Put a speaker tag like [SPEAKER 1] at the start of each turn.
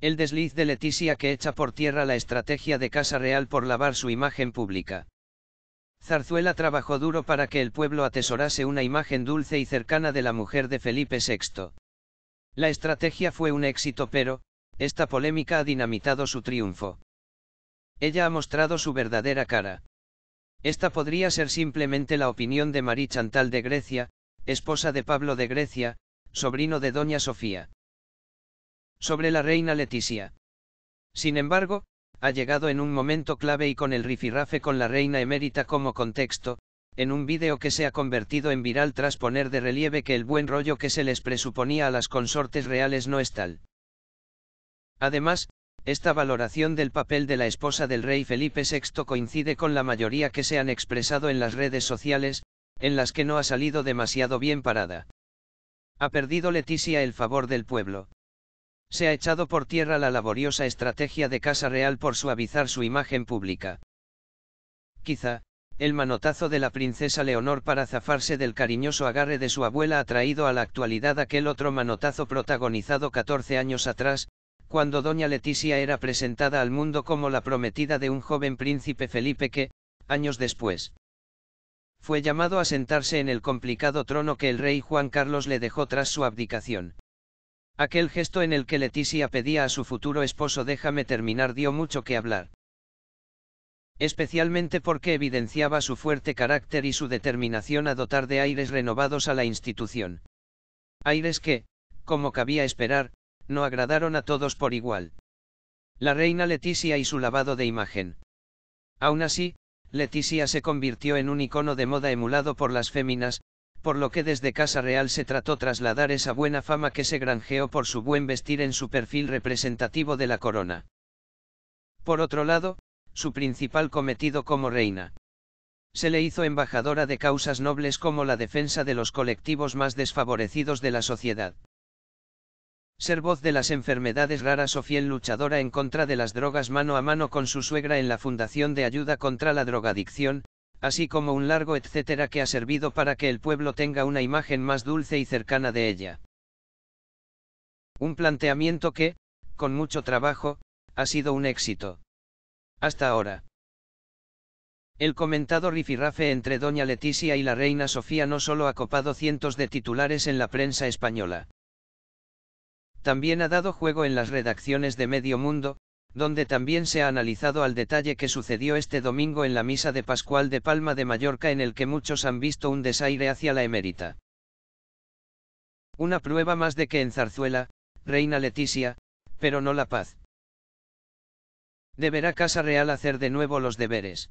[SPEAKER 1] El desliz de Leticia que echa por tierra la estrategia de Casa Real por lavar su imagen pública. Zarzuela trabajó duro para que el pueblo atesorase una imagen dulce y cercana de la mujer de Felipe VI. La estrategia fue un éxito pero, esta polémica ha dinamitado su triunfo. Ella ha mostrado su verdadera cara. Esta podría ser simplemente la opinión de Marie Chantal de Grecia, esposa de Pablo de Grecia, sobrino de Doña Sofía sobre la reina Leticia. Sin embargo, ha llegado en un momento clave y con el rifirrafe con la reina emérita como contexto, en un vídeo que se ha convertido en viral tras poner de relieve que el buen rollo que se les presuponía a las consortes reales no es tal. Además, esta valoración del papel de la esposa del rey Felipe VI coincide con la mayoría que se han expresado en las redes sociales, en las que no ha salido demasiado bien parada. Ha perdido Leticia el favor del pueblo se ha echado por tierra la laboriosa estrategia de Casa Real por suavizar su imagen pública. Quizá, el manotazo de la princesa Leonor para zafarse del cariñoso agarre de su abuela ha traído a la actualidad aquel otro manotazo protagonizado 14 años atrás, cuando doña Leticia era presentada al mundo como la prometida de un joven príncipe Felipe que, años después, fue llamado a sentarse en el complicado trono que el rey Juan Carlos le dejó tras su abdicación. Aquel gesto en el que Leticia pedía a su futuro esposo déjame terminar dio mucho que hablar. Especialmente porque evidenciaba su fuerte carácter y su determinación a dotar de aires renovados a la institución. Aires que, como cabía esperar, no agradaron a todos por igual. La reina Leticia y su lavado de imagen. Aún así, Leticia se convirtió en un icono de moda emulado por las féminas, por lo que desde Casa Real se trató trasladar esa buena fama que se granjeó por su buen vestir en su perfil representativo de la corona. Por otro lado, su principal cometido como reina. Se le hizo embajadora de causas nobles como la defensa de los colectivos más desfavorecidos de la sociedad. Ser voz de las enfermedades raras o fiel luchadora en contra de las drogas mano a mano con su suegra en la Fundación de Ayuda contra la Drogadicción, así como un largo etcétera que ha servido para que el pueblo tenga una imagen más dulce y cercana de ella. Un planteamiento que, con mucho trabajo, ha sido un éxito. Hasta ahora. El comentado rifirrafe entre doña Leticia y la reina Sofía no solo ha copado cientos de titulares en la prensa española. También ha dado juego en las redacciones de medio mundo, donde también se ha analizado al detalle que sucedió este domingo en la misa de Pascual de Palma de Mallorca en el que muchos han visto un desaire hacia la emérita. Una prueba más de que en Zarzuela, reina Leticia, pero no la paz. Deberá Casa Real hacer de nuevo los deberes.